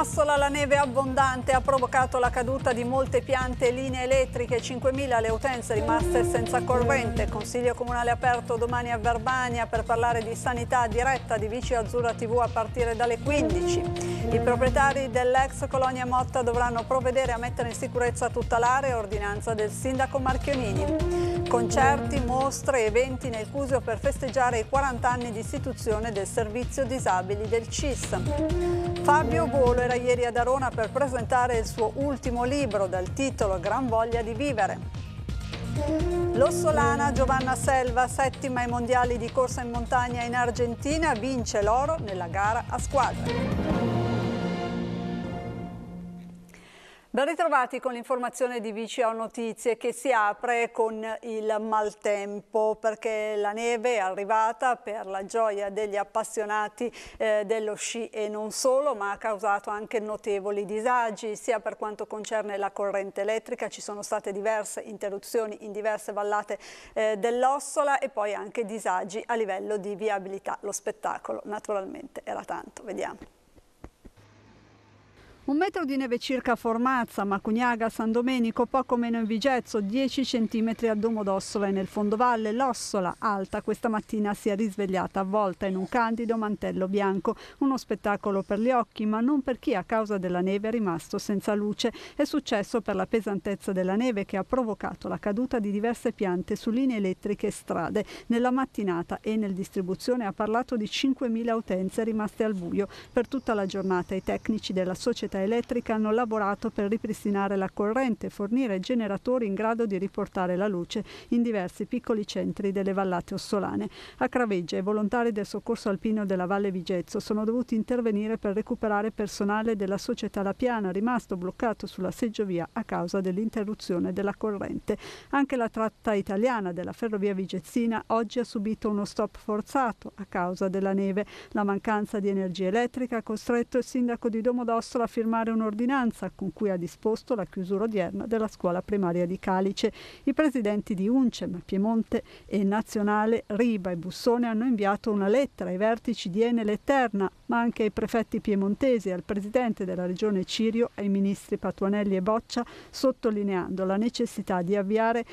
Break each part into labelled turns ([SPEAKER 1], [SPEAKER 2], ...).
[SPEAKER 1] Nossola la neve abbondante ha provocato la caduta di molte piante e linee elettriche, 5.000 le utenze rimaste senza corrente. Consiglio comunale aperto domani a Verbania per parlare di sanità diretta di Vici Azzurra TV a partire dalle 15. I proprietari dell'ex colonia Motta dovranno provvedere a mettere in sicurezza tutta l'area, ordinanza del sindaco Marchionini. Concerti, mostre, e eventi nel Cusio per festeggiare i 40 anni di istituzione del Servizio Disabili del CIS. Fabio Volo era ieri ad Arona per presentare il suo ultimo libro dal titolo Gran voglia di vivere. L'ossolana Giovanna Selva, settima ai mondiali di corsa in montagna in Argentina, vince l'oro nella gara a squadra. Ben ritrovati con l'informazione di VCO Notizie che si apre con il maltempo perché la neve è arrivata per la gioia degli appassionati eh, dello sci e non solo ma ha causato anche notevoli disagi sia per quanto concerne la corrente elettrica ci sono state diverse interruzioni in diverse vallate eh, dell'Ossola e poi anche disagi a livello di viabilità. Lo spettacolo naturalmente era tanto, vediamo. Un metro di neve circa a Formazza, Macugnaga, San Domenico, poco meno in Vigezzo, 10 cm a Domodossola e nel fondovalle. L'ossola alta questa mattina si è risvegliata avvolta in un candido mantello bianco. Uno spettacolo per gli occhi, ma non per chi a causa della neve è rimasto senza luce. È successo per la pesantezza della neve che ha provocato la caduta di diverse piante su linee elettriche e strade. Nella mattinata e nel Distribuzione ha parlato di 5.000 utenze rimaste al buio. Per tutta la giornata i tecnici della società elettrica hanno lavorato per ripristinare la corrente e fornire generatori in grado di riportare la luce in diversi piccoli centri delle vallate ossolane. A Craveggia i volontari del soccorso alpino della Valle Vigezzo sono dovuti intervenire per recuperare personale della società La Piana rimasto bloccato sulla seggiovia a causa dell'interruzione della corrente. Anche la tratta italiana della ferrovia vigezzina oggi ha subito uno stop forzato a causa della neve. La mancanza di energia elettrica ha costretto il sindaco di Domodossola a firmare confermare un'ordinanza con cui ha disposto la chiusura odierna della scuola primaria di Calice. I presidenti di Uncem, Piemonte e Nazionale, Riba e Bussone hanno inviato una lettera ai vertici di Enel Eterna, ma anche ai prefetti piemontesi, al presidente della regione Cirio, ai ministri Patuanelli e Boccia, sottolineando la necessità di avviare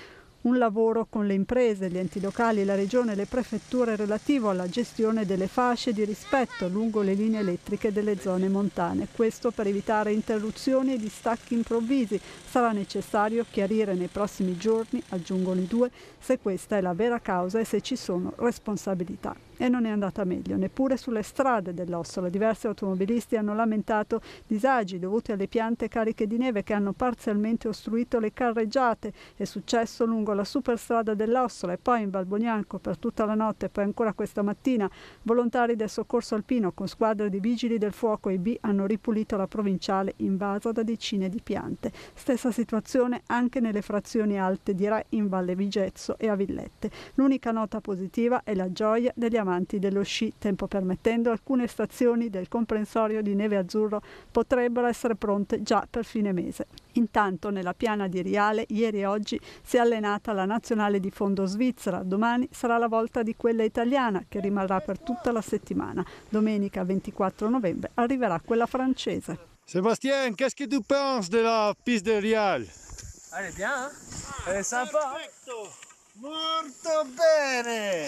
[SPEAKER 1] un lavoro con le imprese, gli enti locali, la regione e le prefetture relativo alla gestione delle fasce di rispetto lungo le linee elettriche delle zone montane. Questo per evitare interruzioni e distacchi improvvisi. Sarà necessario chiarire nei prossimi giorni, aggiungono i due, se questa è la vera causa e se ci sono responsabilità e non è andata meglio, neppure sulle strade dell'Ossola. Diversi automobilisti hanno lamentato disagi dovuti alle piante cariche di neve che hanno parzialmente ostruito le carreggiate. È successo lungo la superstrada dell'Ossola e poi in Valbonianco per tutta la notte e poi ancora questa mattina. Volontari del soccorso alpino con squadre di vigili del fuoco e B hanno ripulito la provinciale invasa da decine di piante. Stessa situazione anche nelle frazioni alte di Re in Valle Vigezzo e a Villette. L'unica nota positiva è la gioia degli amanti avanti dello sci, tempo permettendo alcune stazioni del comprensorio di neve azzurro potrebbero essere pronte già per fine mese. Intanto nella piana di Riale ieri e oggi si è allenata la nazionale di fondo svizzera, domani sarà la volta di quella italiana che rimarrà per tutta la settimana. Domenica 24 novembre arriverà quella francese.
[SPEAKER 2] Sébastien, qu'est-ce que tu penses de la piste de Rial? Elle est bien, hein? Elle est sympa.
[SPEAKER 3] Perfetto. Molto bene!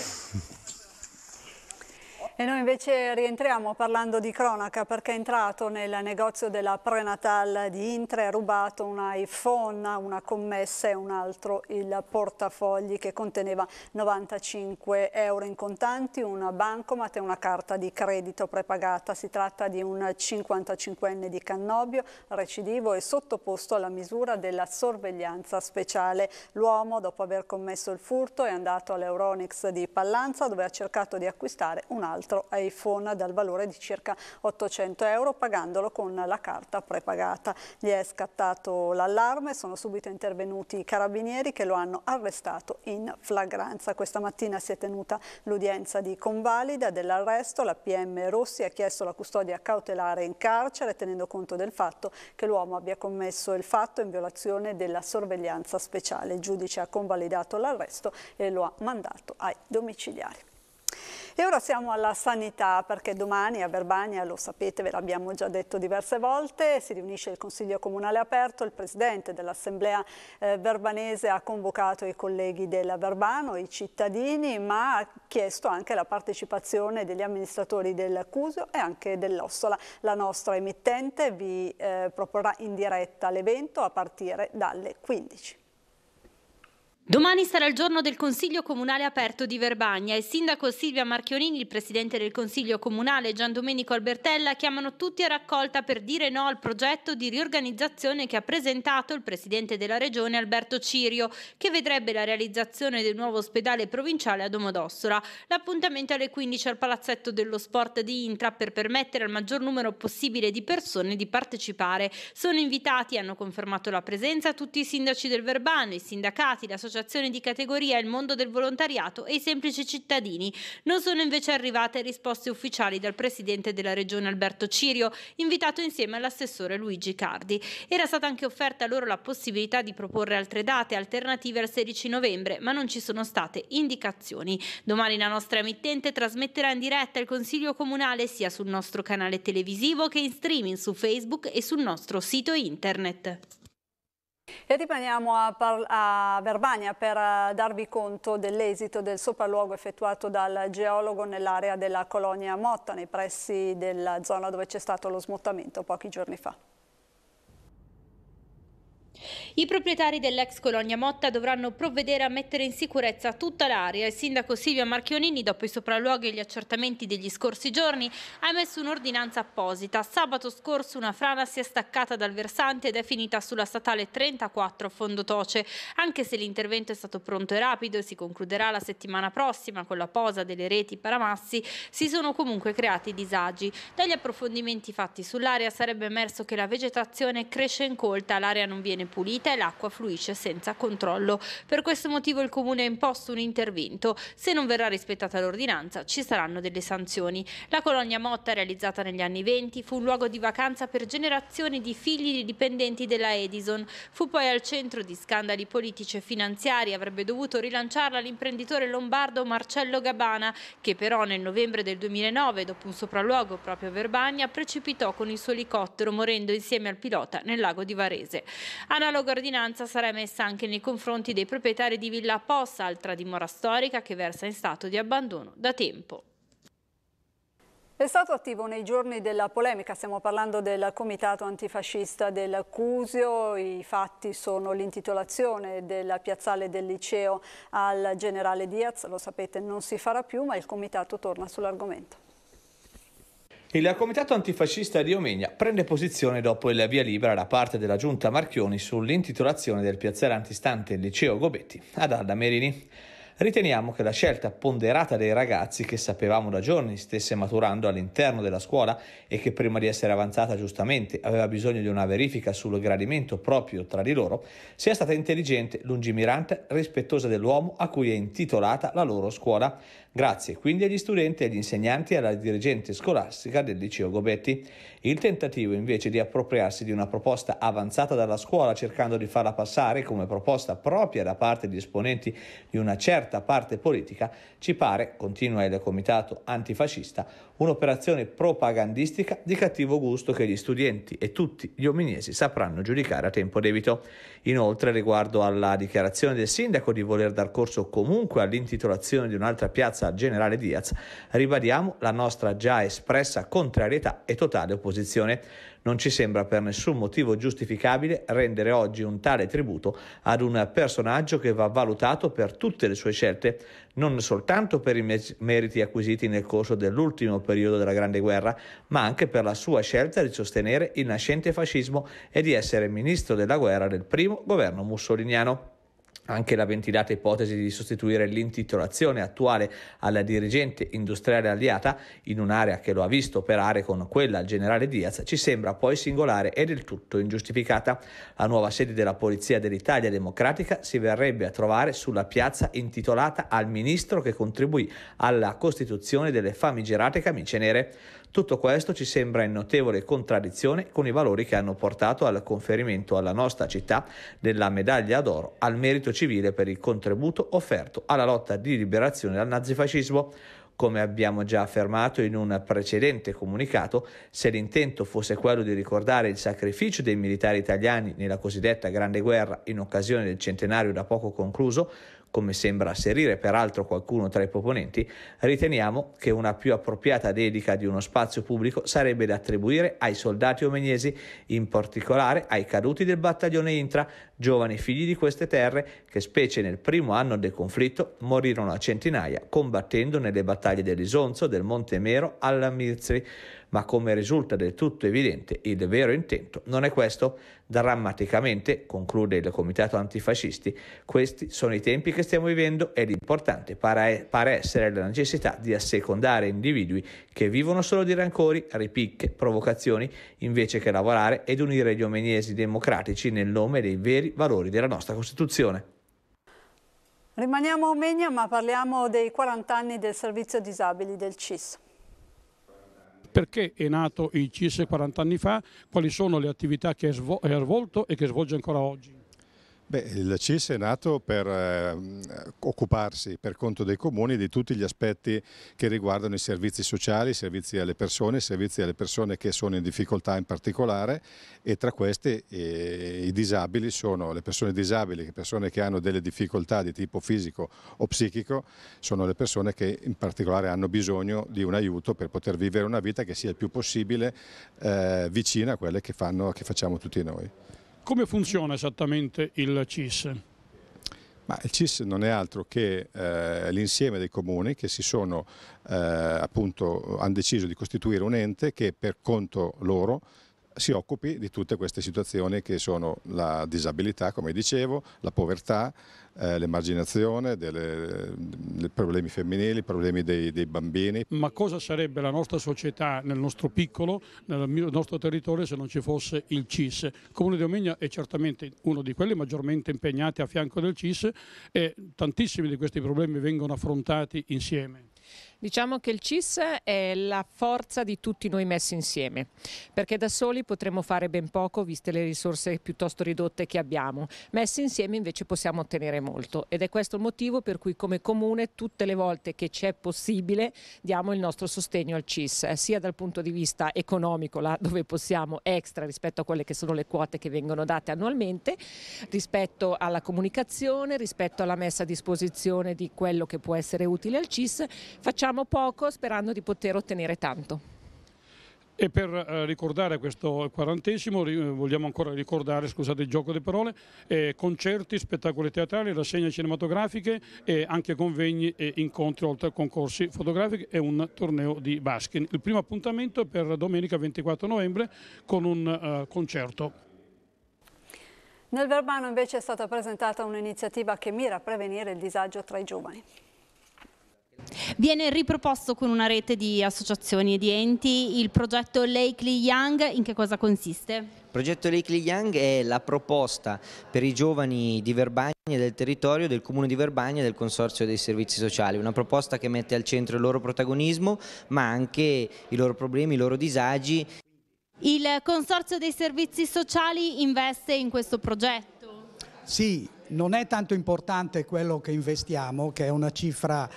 [SPEAKER 1] E noi invece rientriamo parlando di cronaca perché è entrato nel negozio della prenatal di Intra ha rubato un iPhone, una commessa e un altro il portafogli che conteneva 95 euro in contanti, un bancomat e una carta di credito prepagata. Si tratta di un 55enne di Cannobio, recidivo e sottoposto alla misura della sorveglianza speciale. L'uomo, dopo aver commesso il furto, è andato all'Euronics di Pallanza dove ha cercato di acquistare un altro altro iPhone dal valore di circa 800 euro pagandolo con la carta prepagata. Gli è scattato l'allarme, sono subito intervenuti i carabinieri che lo hanno arrestato in flagranza. Questa mattina si è tenuta l'udienza di convalida dell'arresto, la PM Rossi ha chiesto la custodia cautelare in carcere tenendo conto del fatto che l'uomo abbia commesso il fatto in violazione della sorveglianza speciale. Il giudice ha convalidato l'arresto e lo ha mandato ai domiciliari. E ora siamo alla sanità perché domani a Verbania, lo sapete, ve l'abbiamo già detto diverse volte, si riunisce il Consiglio Comunale Aperto, il Presidente dell'Assemblea eh, Verbanese ha convocato i colleghi del Verbano, i cittadini, ma ha chiesto anche la partecipazione degli amministratori del Cusio e anche dell'Ossola. La nostra emittente vi eh, proporrà in diretta l'evento a partire dalle 15.
[SPEAKER 4] Domani sarà il giorno del Consiglio Comunale aperto di Verbagna. Il sindaco Silvia Marchionini, il presidente del Consiglio Comunale Gian Domenico Albertella chiamano tutti a raccolta per dire no al progetto di riorganizzazione che ha presentato il presidente della regione Alberto Cirio, che vedrebbe la realizzazione del nuovo ospedale provinciale a Domodossola. L'appuntamento è alle 15 al Palazzetto dello Sport di Intra per permettere al maggior numero possibile di persone di partecipare. Sono invitati, hanno confermato la presenza, tutti i sindaci del Verbano, i sindacati, la società associazioni di categoria, il mondo del volontariato e i semplici cittadini. Non sono invece arrivate risposte ufficiali dal presidente della regione Alberto Cirio, invitato insieme all'assessore Luigi Cardi. Era stata anche offerta loro la possibilità di proporre altre date alternative al 16 novembre, ma non ci sono state indicazioni. Domani la nostra emittente trasmetterà in diretta il Consiglio Comunale sia sul nostro canale televisivo che in streaming su Facebook e sul nostro sito internet.
[SPEAKER 1] E rimaniamo a, a, Verbania per eh, darvi conto dell'esito del sopralluogo effettuato dal geologo nell'area della colonia Motta, nei pressi della zona dove c'è stato lo smottamento pochi giorni fa.
[SPEAKER 4] I proprietari dell'ex colonia Motta dovranno provvedere a mettere in sicurezza tutta l'area. Il sindaco Silvio Marchionini, dopo i sopralluoghi e gli accertamenti degli scorsi giorni, ha emesso un'ordinanza apposita. Sabato scorso una frana si è staccata dal versante ed è finita sulla statale 34 a Fondotoce. Anche se l'intervento è stato pronto e rapido e si concluderà la settimana prossima con la posa delle reti paramassi, si sono comunque creati disagi. Dagli approfondimenti fatti sull'area sarebbe emerso che la vegetazione cresce incolta, l'area non viene pulita e l'acqua fluisce senza controllo. Per questo motivo il Comune ha imposto un intervento. Se non verrà rispettata l'ordinanza ci saranno delle sanzioni. La colonia Motta, realizzata negli anni 20, fu un luogo di vacanza per generazioni di figli di dipendenti della Edison. Fu poi al centro di scandali politici e finanziari. Avrebbe dovuto rilanciarla l'imprenditore lombardo Marcello Gabbana, che però nel novembre del 2009, dopo un sopralluogo proprio a Verbania, precipitò con il suo elicottero morendo insieme al pilota nel lago di Varese. A Analoga ordinanza sarà emessa anche nei confronti dei proprietari di Villa Possa, altra dimora storica che versa in stato di abbandono da tempo.
[SPEAKER 1] È stato attivo nei giorni della polemica, stiamo parlando del comitato antifascista del Cusio, i fatti sono l'intitolazione della piazzale del liceo al generale Diaz, lo sapete non si farà più ma il comitato torna sull'argomento.
[SPEAKER 5] Il comitato antifascista di Omegna prende posizione dopo il via libera da parte della giunta Marchioni sull'intitolazione del piazzale antistante liceo Gobetti ad Alda Merini. Riteniamo che la scelta ponderata dei ragazzi che sapevamo da giorni stesse maturando all'interno della scuola e che prima di essere avanzata giustamente aveva bisogno di una verifica sul gradimento proprio tra di loro, sia stata intelligente, lungimirante, rispettosa dell'uomo a cui è intitolata la loro scuola. Grazie quindi agli studenti, agli insegnanti e alla dirigente scolastica del liceo Gobetti. Il tentativo invece di appropriarsi di una proposta avanzata dalla scuola cercando di farla passare come proposta propria da parte di esponenti di una certa certa parte politica, ci pare, continua il comitato antifascista, un'operazione propagandistica di cattivo gusto che gli studenti e tutti gli ominesi sapranno giudicare a tempo debito. Inoltre, riguardo alla dichiarazione del sindaco di voler dar corso comunque all'intitolazione di un'altra piazza al generale Diaz, ribadiamo la nostra già espressa contrarietà e totale opposizione. Non ci sembra per nessun motivo giustificabile rendere oggi un tale tributo ad un personaggio che va valutato per tutte le sue scelte, non soltanto per i meriti acquisiti nel corso dell'ultimo periodo della Grande Guerra, ma anche per la sua scelta di sostenere il nascente fascismo e di essere ministro della guerra del primo governo mussoliniano anche la ventilata ipotesi di sostituire l'intitolazione attuale alla dirigente industriale alleata in un'area che lo ha visto operare con quella al generale Diaz ci sembra poi singolare e del tutto ingiustificata. La nuova sede della Polizia dell'Italia Democratica si verrebbe a trovare sulla piazza intitolata al ministro che contribuì alla costituzione delle famigerate camicie nere. Tutto questo ci sembra in notevole contraddizione con i valori che hanno portato al conferimento alla nostra città della medaglia d'oro al merito civile per il contributo offerto alla lotta di liberazione dal nazifascismo. Come abbiamo già affermato in un precedente comunicato, se l'intento fosse quello di ricordare il sacrificio dei militari italiani nella cosiddetta Grande Guerra in occasione del centenario da poco concluso, come sembra asserire peraltro qualcuno tra i proponenti, riteniamo che una più appropriata dedica di uno spazio pubblico sarebbe da attribuire ai soldati omegnesi, in particolare ai caduti del battaglione Intra, giovani figli di queste terre che specie nel primo anno del conflitto morirono a centinaia combattendo nelle battaglie dell'Isonzo, del Monte Montemero, alla Mirzri ma come risulta del tutto evidente il vero intento non è questo. Drammaticamente, conclude il comitato antifascisti, questi sono i tempi che stiamo vivendo e l'importante pare, pare essere la necessità di assecondare individui che vivono solo di rancori, ripicche, provocazioni, invece che lavorare ed unire gli omeniesi democratici nel nome dei veri valori della nostra Costituzione.
[SPEAKER 1] Rimaniamo a Omegna ma parliamo dei 40 anni del servizio disabili del CIS
[SPEAKER 6] perché è nato il CIS 40 anni fa, quali sono le attività che ha svolto e che svolge ancora oggi.
[SPEAKER 7] Beh, il CIS è nato per eh, occuparsi per conto dei comuni di tutti gli aspetti che riguardano i servizi sociali, i servizi alle persone, i servizi alle persone che sono in difficoltà in particolare e tra questi eh, i disabili sono le persone disabili, le persone che hanno delle difficoltà di tipo fisico o psichico, sono le persone che in particolare hanno bisogno di un aiuto per poter vivere una vita che sia il più possibile eh, vicina a quelle che, fanno, che facciamo tutti noi.
[SPEAKER 6] Come funziona esattamente il CIS?
[SPEAKER 7] Ma il CIS non è altro che eh, l'insieme dei comuni che sono, eh, appunto, hanno deciso di costituire un ente che per conto loro si occupi di tutte queste situazioni che sono la disabilità, come dicevo, la povertà, eh, l'emarginazione, i problemi femminili, i problemi dei, dei bambini. Ma cosa sarebbe
[SPEAKER 6] la nostra società nel nostro piccolo, nel nostro territorio se non ci fosse il CIS? Il Comune di Omegna è certamente uno di quelli maggiormente impegnati a fianco del CIS e tantissimi di questi problemi vengono affrontati insieme.
[SPEAKER 8] Diciamo che il CIS è la forza di tutti noi messi insieme, perché da soli potremmo fare ben poco, viste le risorse piuttosto ridotte che abbiamo. Messi insieme invece possiamo ottenere molto ed è questo il motivo per cui come Comune tutte le volte che c'è possibile diamo il nostro sostegno al CIS, eh, sia dal punto di vista economico, là dove possiamo, extra rispetto a quelle che sono le quote che vengono date annualmente, rispetto alla comunicazione, rispetto alla messa a disposizione di quello che può essere utile al CIS. Facciamo Facciamo poco sperando di poter ottenere tanto.
[SPEAKER 6] E per eh, ricordare questo quarantesimo eh, vogliamo ancora ricordare, scusate il gioco di parole, eh, concerti, spettacoli teatrali, rassegne cinematografiche, eh, anche convegni e incontri oltre a concorsi fotografici e un torneo di basket. Il primo appuntamento è per domenica 24 novembre con un eh, concerto.
[SPEAKER 1] Nel Verbano invece è stata presentata un'iniziativa che mira a prevenire il disagio tra i giovani.
[SPEAKER 4] Viene riproposto con una rete di associazioni e di enti il progetto Lakely Young, in che cosa consiste? Il
[SPEAKER 8] progetto Lakely Young è la proposta per i giovani di Verbagna del territorio del Comune di Verbagna e del Consorzio dei Servizi Sociali, una proposta che mette al centro il loro protagonismo ma anche i loro problemi, i loro disagi.
[SPEAKER 4] Il Consorzio dei Servizi Sociali investe in questo progetto?
[SPEAKER 8] Sì,
[SPEAKER 9] non è tanto importante quello che investiamo, che è una cifra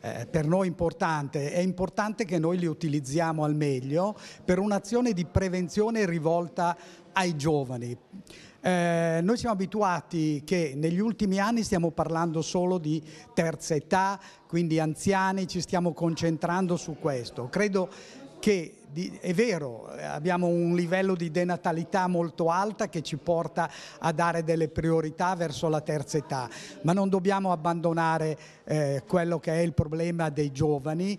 [SPEAKER 9] eh, per noi importante, è importante che noi li utilizziamo al meglio per un'azione di prevenzione rivolta ai giovani. Eh, noi siamo abituati che negli ultimi anni stiamo parlando solo di terza età, quindi anziani, ci stiamo concentrando su questo. Credo che di, è vero, abbiamo un livello di denatalità molto alta che ci porta a dare delle priorità verso la terza età, ma non dobbiamo abbandonare eh, quello che è il problema dei giovani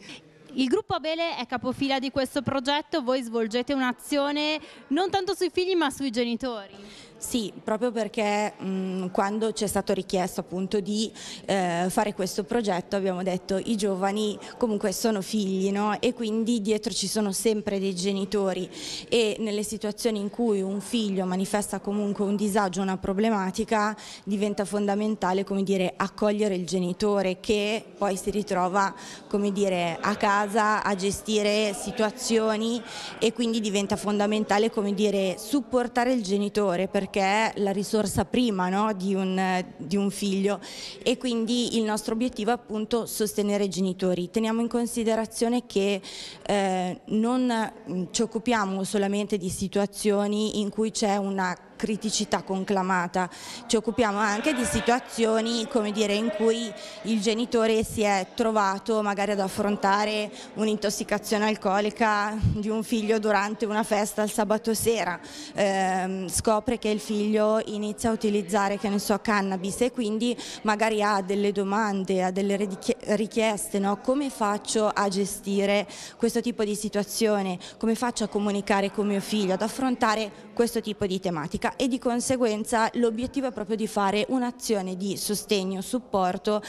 [SPEAKER 4] il gruppo Abele è capofila di questo progetto, voi svolgete un'azione non tanto sui figli ma sui genitori.
[SPEAKER 10] Sì, proprio perché mh, mm, quando ci è stato richiesto appunto di eh, fare questo progetto abbiamo detto i giovani comunque sono figli no? e quindi dietro ci sono sempre dei genitori e nelle situazioni in cui un figlio manifesta comunque un disagio, una problematica diventa fondamentale come dire accogliere il genitore che poi si ritrova come dire a casa casa a gestire situazioni e quindi diventa fondamentale come dire, supportare il genitore perché è la risorsa prima no, di, un, di un figlio e quindi il nostro obiettivo è appunto sostenere i genitori. Teniamo in considerazione che eh, non mm, ci occupiamo solamente di situazioni in cui c'è una criticità conclamata, ci occupiamo anche di situazioni dire, in cui il genitore si è trovato magari ad affrontare un'intossicazione alcolica di un figlio durante una festa il sabato sera, eh, scopre che il figlio inizia a utilizzare che ne so, cannabis e quindi magari ha delle domande, ha delle richieste, no? come faccio a gestire questo tipo di situazione, come faccio a comunicare con mio figlio, ad affrontare questo tipo di tematica e di conseguenza l'obiettivo è proprio di fare un'azione di sostegno, supporto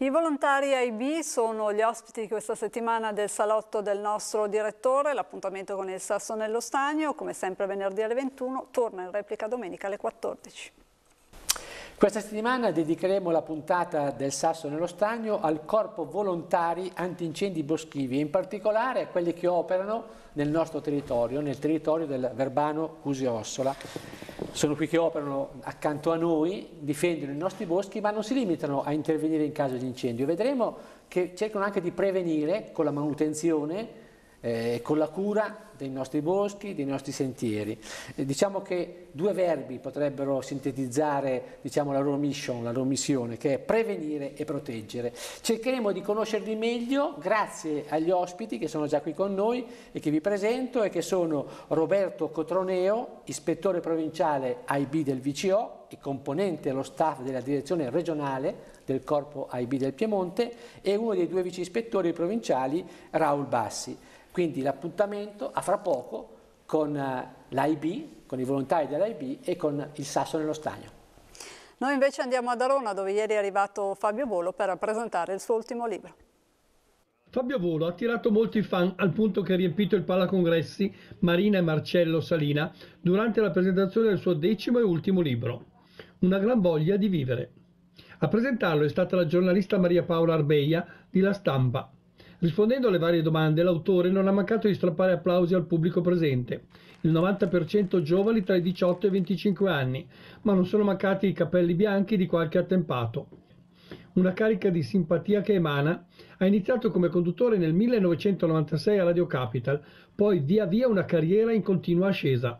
[SPEAKER 1] i volontari AIB sono gli ospiti questa settimana del salotto del nostro direttore, l'appuntamento con il Sasso nello Stagno, come sempre venerdì alle 21, torna in replica domenica alle 14.
[SPEAKER 3] Questa settimana dedicheremo la puntata del Sasso nello Stagno al corpo volontari antincendi boschivi e in particolare a quelli che operano nel nostro territorio, nel territorio del Verbano Cusio-Ossola. Sono qui che operano accanto a noi, difendono i nostri boschi ma non si limitano a intervenire in caso di incendio. Vedremo che cercano anche di prevenire con la manutenzione eh, con la cura dei nostri boschi, dei nostri sentieri. Eh, diciamo che due verbi potrebbero sintetizzare diciamo, la loro mission, la loro missione, che è prevenire e proteggere. Cercheremo di conoscerli meglio grazie agli ospiti che sono già qui con noi e che vi presento e che sono Roberto Cotroneo, ispettore provinciale IB del VCO e componente dello staff della direzione regionale del corpo IB del Piemonte e uno dei due vice ispettori provinciali Raul Bassi. Quindi l'appuntamento a fra poco con eh, l'AIB, con i volontari dell'AIB e con il Sasso nello Stagno.
[SPEAKER 1] Noi invece andiamo ad Arona dove ieri è arrivato Fabio Volo per presentare il suo ultimo libro.
[SPEAKER 11] Fabio Volo ha attirato molti fan al punto che ha riempito il palacongressi Marina e Marcello Salina durante la presentazione del suo decimo e ultimo libro, Una gran voglia di vivere. A presentarlo è stata la giornalista Maria Paola Arbeia di La Stampa, Rispondendo alle varie domande, l'autore non ha mancato di strappare applausi al pubblico presente, il 90% giovani tra i 18 e i 25 anni, ma non sono mancati i capelli bianchi di qualche attempato. Una carica di simpatia che emana, ha iniziato come conduttore nel 1996 a Radio Capital, poi via via una carriera in continua ascesa.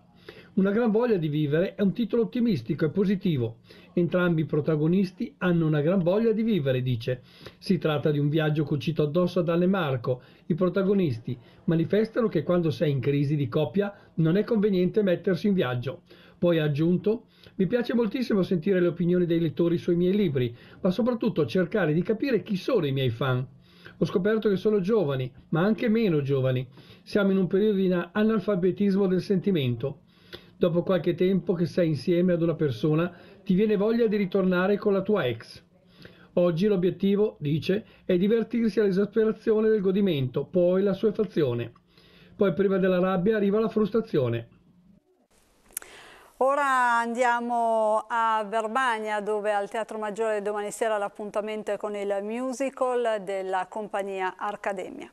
[SPEAKER 11] Una gran voglia di vivere è un titolo ottimistico e positivo. Entrambi i protagonisti hanno una gran voglia di vivere, dice. Si tratta di un viaggio cucito addosso ad Anne Marco. I protagonisti manifestano che quando sei in crisi di coppia non è conveniente mettersi in viaggio. Poi ha aggiunto, mi piace moltissimo sentire le opinioni dei lettori sui miei libri, ma soprattutto cercare di capire chi sono i miei fan. Ho scoperto che sono giovani, ma anche meno giovani. Siamo in un periodo di analfabetismo del sentimento dopo qualche tempo che sei insieme ad una persona, ti viene voglia di ritornare con la tua ex. Oggi l'obiettivo, dice, è divertirsi all'esasperazione del godimento, poi la sua fazione. Poi prima della rabbia arriva la frustrazione.
[SPEAKER 1] Ora andiamo a Verbania dove al Teatro Maggiore domani sera l'appuntamento è con il musical della compagnia Arcademia.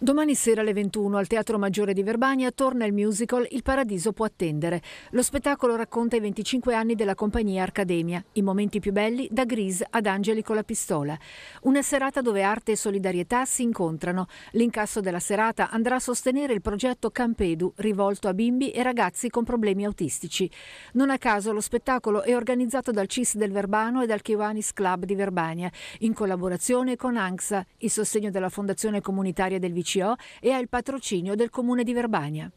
[SPEAKER 8] Domani sera alle 21 al Teatro Maggiore di Verbania torna il musical Il Paradiso può attendere. Lo spettacolo racconta i 25 anni della compagnia Arcademia, i momenti più belli da Gris ad Angeli con la pistola. Una serata dove arte e solidarietà si incontrano. L'incasso della serata andrà a sostenere il progetto Campedu, rivolto a bimbi e ragazzi con problemi autistici. Non a caso lo spettacolo è organizzato dal CIS del Verbano e dal Kiwanis Club di Verbania, in collaborazione con ANXA, il sostegno della Fondazione Comunitaria del Vicino BCO e ha il patrocinio del comune di Verbania.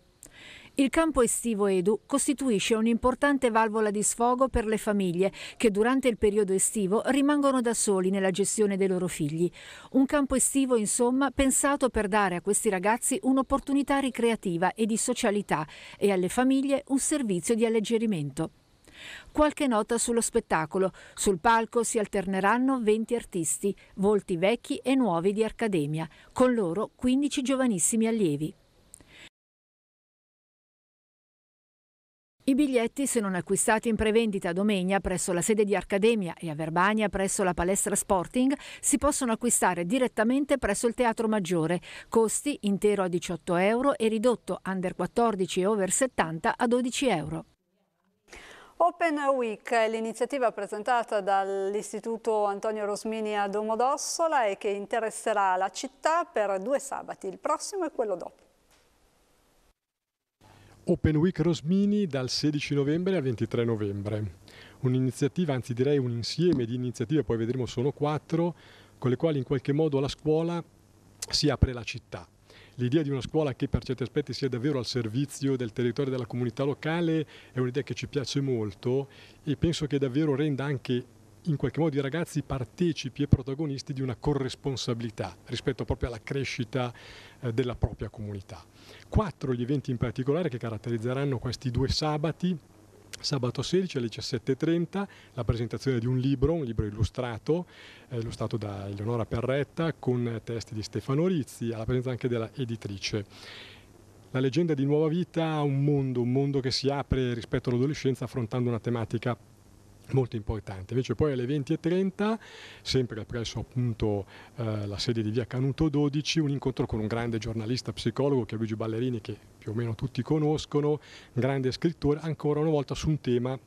[SPEAKER 8] Il campo estivo Edu costituisce un'importante valvola di sfogo per le famiglie che durante il periodo estivo rimangono da soli nella gestione dei loro figli. Un campo estivo, insomma, pensato per dare a questi ragazzi un'opportunità ricreativa e di socialità e alle famiglie un servizio di alleggerimento. Qualche nota sullo spettacolo. Sul palco si alterneranno 20 artisti, volti vecchi e nuovi di Arcademia, con loro 15 giovanissimi allievi. I biglietti, se non acquistati in prevendita a Domegna presso la sede di Arcademia e a Verbania presso la palestra Sporting, si possono acquistare direttamente presso il Teatro Maggiore, costi intero a 18 euro e ridotto under 14 e over 70 a 12 euro.
[SPEAKER 1] Open Week è l'iniziativa presentata dall'Istituto Antonio Rosmini a Domodossola e che interesserà la città per due sabati, il prossimo e quello dopo.
[SPEAKER 2] Open Week Rosmini dal 16 novembre al 23 novembre. Un'iniziativa, anzi direi un insieme di iniziative, poi vedremo sono quattro, con le quali in qualche modo la scuola si apre la città l'idea di una scuola che per certi aspetti sia davvero al servizio del territorio e della comunità locale è un'idea che ci piace molto e penso che davvero renda anche in qualche modo i ragazzi partecipi e protagonisti di una corresponsabilità rispetto proprio alla crescita eh, della propria comunità. Quattro gli eventi in particolare che caratterizzeranno questi due sabati Sabato 16 alle 17.30 la presentazione di un libro, un libro illustrato, eh, illustrato da Eleonora Perretta con testi di Stefano Rizzi, alla presenza anche della editrice. La leggenda di Nuova Vita, un mondo, un mondo che si apre rispetto all'adolescenza affrontando una tematica molto importante. Invece poi alle 20.30, sempre presso appunto eh, la sede di via Canuto 12, un incontro con un grande giornalista psicologo che è Luigi Ballerini, che più o meno tutti conoscono, grande scrittore, ancora una volta su un tema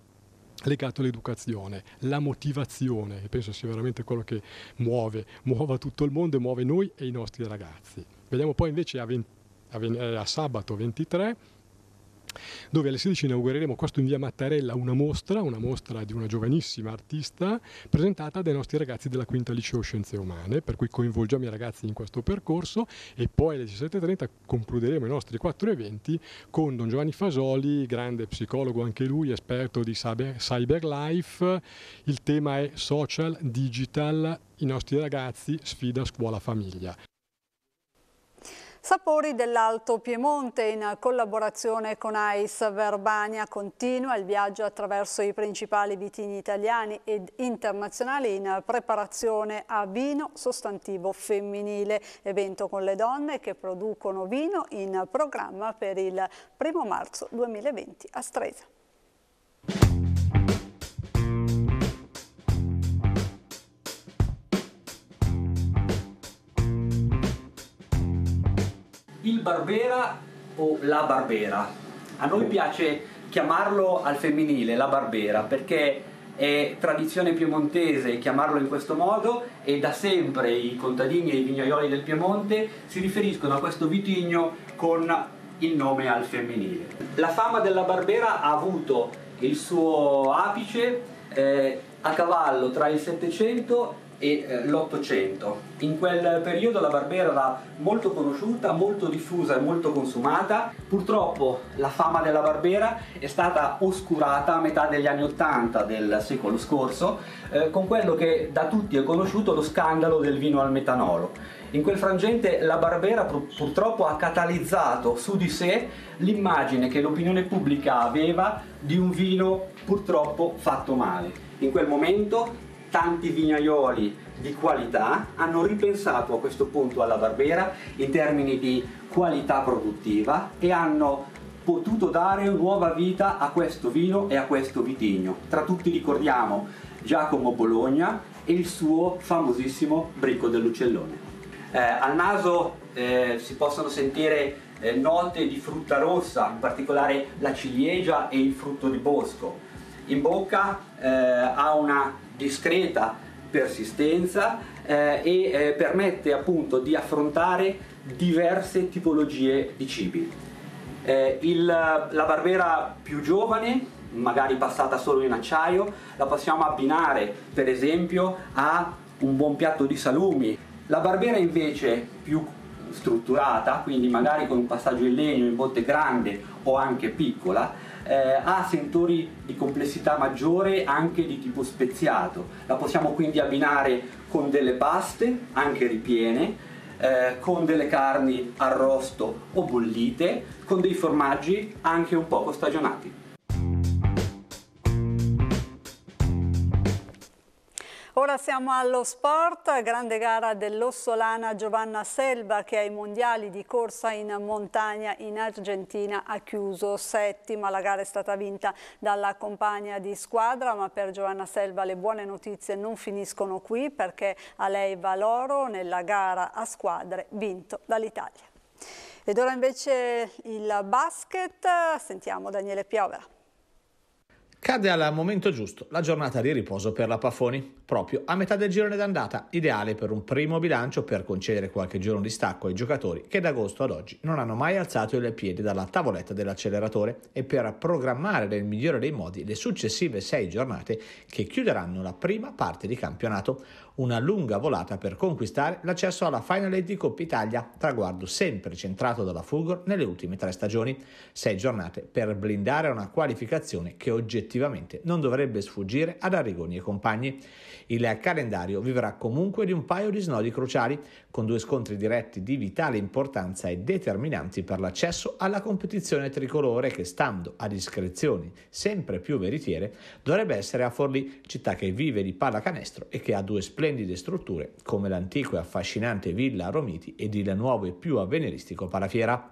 [SPEAKER 2] legato all'educazione, la motivazione, che penso sia veramente quello che muove, muove tutto il mondo e muove noi e i nostri ragazzi. Vediamo poi invece a, 20, a, eh, a sabato 23 dove alle 16 inaugureremo questo in via Mattarella una mostra, una mostra di una giovanissima artista presentata dai nostri ragazzi della Quinta Liceo Scienze Umane, per cui coinvolgiamo i ragazzi in questo percorso e poi alle 17.30 concluderemo i nostri quattro eventi con Don Giovanni Fasoli, grande psicologo anche lui, esperto di Cyberlife, il tema è social, digital, i nostri ragazzi sfida scuola famiglia.
[SPEAKER 1] Sapori dell'Alto Piemonte in collaborazione con AIS Verbania continua il viaggio attraverso i principali vitini italiani ed internazionali in preparazione a vino sostantivo femminile, evento con le donne che producono vino in programma per il 1 marzo 2020 a Stresa.
[SPEAKER 9] il Barbera o la Barbera. A noi piace chiamarlo al femminile, la Barbera, perché è tradizione piemontese chiamarlo in questo modo e da sempre i contadini e i vignaioli del Piemonte si riferiscono a questo vitigno con il nome al femminile. La fama della Barbera ha avuto il suo apice eh, a cavallo tra il 700 e eh, l'Ottocento. In quel periodo la barbera era molto conosciuta, molto diffusa e molto consumata. Purtroppo la fama della barbera è stata oscurata a metà degli anni Ottanta del secolo scorso eh, con quello che da tutti è conosciuto lo scandalo del vino al metanolo. In quel frangente la Barbera purtroppo ha catalizzato su di sé l'immagine che l'opinione pubblica aveva di un vino purtroppo fatto male. In quel momento tanti vignaioli di qualità hanno ripensato a questo punto alla Barbera in termini di qualità produttiva e hanno potuto dare nuova vita a questo vino e a questo vitigno. Tra tutti ricordiamo Giacomo Bologna e il suo famosissimo Bricco dell'Uccellone. Eh, al naso eh, si possono sentire eh, note di frutta rossa, in particolare la ciliegia e il frutto di bosco in bocca, eh, ha una discreta persistenza eh, e eh, permette appunto di affrontare diverse tipologie di cibi. Eh, il, la barbera più giovane magari passata solo in acciaio, la possiamo abbinare per esempio a un buon piatto di salumi. La barbera invece più strutturata, quindi magari con un passaggio in legno in botte grande o anche piccola, eh, ha sentori di complessità maggiore anche di tipo speziato. La possiamo quindi abbinare con delle paste, anche ripiene, eh, con delle carni arrosto o bollite, con dei formaggi anche un poco stagionati.
[SPEAKER 1] Ora siamo allo sport, grande gara dell'ossolana Giovanna Selva che ai mondiali di corsa in montagna in Argentina ha chiuso settima. La gara è stata vinta dalla compagna di squadra ma per Giovanna Selva le buone notizie non finiscono qui perché a lei va l'oro nella gara a squadre vinto dall'Italia. Ed ora invece il basket, sentiamo Daniele Piovera.
[SPEAKER 5] Cade al momento giusto la giornata di riposo per la Pafoni, proprio a metà del girone d'andata, ideale per un primo bilancio per concedere qualche giorno di stacco ai giocatori che da agosto ad oggi non hanno mai alzato il piede dalla tavoletta dell'acceleratore e per programmare nel migliore dei modi le successive sei giornate che chiuderanno la prima parte di campionato una lunga volata per conquistare l'accesso alla Final Eight di Coppa Italia, traguardo sempre centrato dalla Fulgor nelle ultime tre stagioni. Sei giornate per blindare una qualificazione che oggettivamente non dovrebbe sfuggire ad Arrigoni e compagni. Il calendario vivrà comunque di un paio di snodi cruciali, con due scontri diretti di vitale importanza e determinanti per l'accesso alla competizione tricolore che, stando a discrezioni sempre più veritiere, dovrebbe essere a Forlì, città che vive di pallacanestro e che ha due splendide splendide strutture come l'antico e affascinante Villa Romiti ed il nuovo e più avveniristico Palafiera.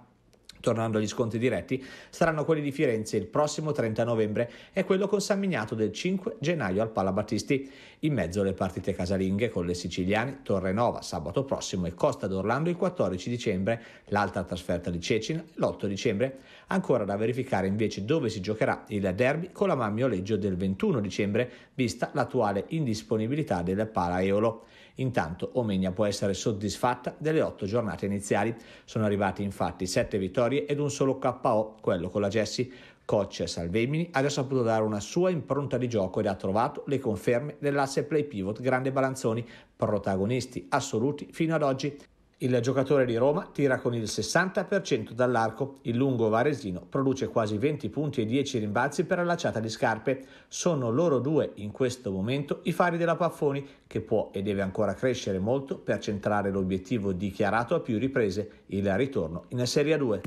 [SPEAKER 5] Tornando agli scontri diretti, saranno quelli di Firenze il prossimo 30 novembre e quello con San Miniato del 5 gennaio al Palabattisti. In mezzo alle partite casalinghe con le siciliane Torrenova sabato prossimo e Costa d'Orlando il 14 dicembre, l'altra trasferta di Cecina l'8 dicembre. Ancora da verificare invece dove si giocherà il derby con la Mammioleggio del 21 dicembre, vista l'attuale indisponibilità del Paraeolo. Intanto Omegna può essere soddisfatta delle otto giornate iniziali. Sono arrivati infatti sette vittorie ed un solo KO, quello con la Jessie. Coach Salvemini ha già saputo dare una sua impronta di gioco ed ha trovato le conferme dell'asse play pivot Grande Balanzoni, protagonisti assoluti fino ad oggi. Il giocatore di Roma tira con il 60% dall'arco, il lungo Varesino produce quasi 20 punti e 10 rimbalzi per allacciata di scarpe. Sono loro due in questo momento i fari della Paffoni, che può e deve ancora crescere molto per centrare l'obiettivo dichiarato a più riprese, il ritorno in Serie 2.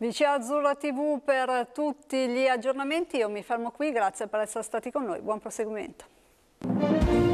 [SPEAKER 1] Vice Azzurra TV per tutti gli aggiornamenti, io mi fermo qui, grazie per essere stati con noi, buon proseguimento.